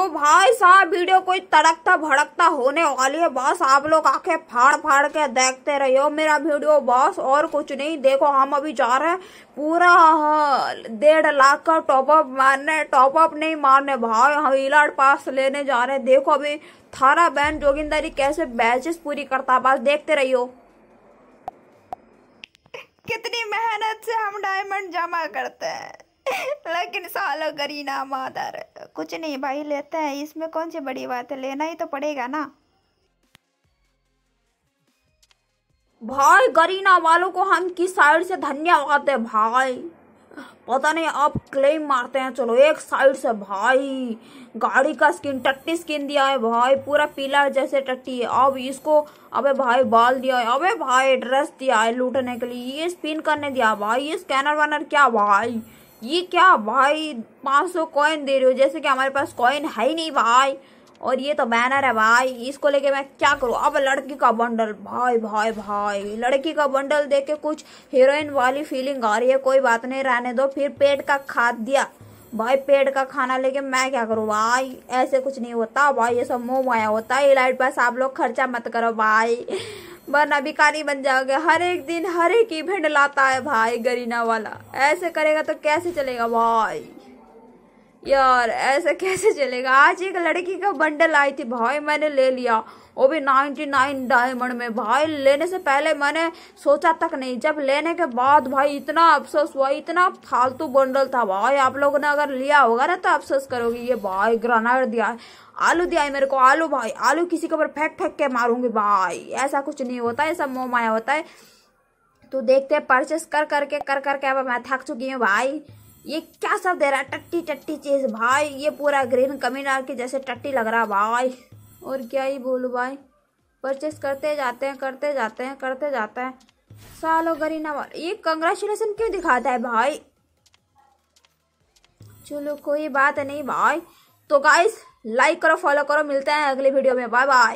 तो भाई साहब वीडियो कोई तड़कता भड़कता होने वाली है बस आप लोग आंखें फाड़ फाड़ के देखते रहियो मेरा वीडियो बस और कुछ नहीं देखो हम अभी जा रहे हैं पूरा हाँ, डेढ़ लाख का टॉपअप मारने टॉपअप नहीं मारने भाई हम इलाट पास लेने जा रहे हैं देखो अभी थारा बहन जोगिंदारी कैसे बैचेस पूरी करता बस देखते रहियो कितनी मेहनत से हम डायमंड जमा करते हैं लेकिन सालो गरीना मादर कुछ नहीं भाई लेते हैं इसमें कौन सी बड़ी बात है लेना ही तो पड़ेगा ना भाई गरीना वालों को हम किस साइड से धन्यवाद है भाई पता नहीं आप क्लेम मारते हैं चलो एक साइड से भाई गाड़ी का स्किन टट्टी स्किन दिया है भाई पूरा पीला जैसे टट्टी है अब इसको अबे भाई बाल दिया है अबे भाई ड्रेस दिया है लूटने के लिए ये स्पिन करने दिया भाई ये स्कैनर वैनर क्या भाई ये क्या भाई पाँच सौ कॉइन दे रहे हो जैसे कि हमारे पास कॉइन है ही नहीं भाई और ये तो बैनर है भाई इसको लेके मैं क्या करूँ अब लड़की का बंडल भाई भाई भाई लड़की का बंडल देख के कुछ हीरोइन वाली फीलिंग आ रही है कोई बात नहीं रहने दो फिर पेट का खा दिया भाई पेट का खाना लेके मैं क्या करूँ भाई ऐसे कुछ नहीं होता भाई ये सब मुँह माया होता है लाइट पास आप लोग खर्चा मत करो भाई वरना भिकारी बन जाओगे हर एक दिन हर एक इवेंट लाता है भाई गरीना वाला ऐसे करेगा तो कैसे चलेगा भाई यार ऐसा कैसे चलेगा आज एक लड़की का बंडल आई थी भाई मैंने ले लिया वो भी नाइन्टी नाइन डायमंड में भाई लेने से पहले मैंने सोचा तक नहीं जब लेने के बाद भाई इतना अफसोस हुआ इतना फालतू बंडल था भाई आप लोगों ने अगर लिया होगा ना तो अफसोस करोगे ये भाई ग्रेनाइड दिया आलू दिया है मेरे को आलू भाई आलू किसी के ऊपर फेंक फेंक के मारूंगी भाई ऐसा कुछ नहीं होता ऐसा सब मोमाया होता है तो देखते हैं परचेस कर करके कर करके अब मैं थक चुकी हूँ भाई ये क्या सब दे रहा है टट्टी टट्टी चीज भाई ये पूरा ग्रीन कमीनार के जैसे टट्टी लग रहा भाई और क्या ही बोलू भाई परचेस करते जाते हैं करते जाते हैं करते जाते हैं सालो गरीना वाले ये कंग्रेचुलेसन क्यों दिखाता है भाई चलो कोई बात नहीं भाई तो गाइस लाइक करो फॉलो करो मिलते हैं अगले वीडियो में बाय बाय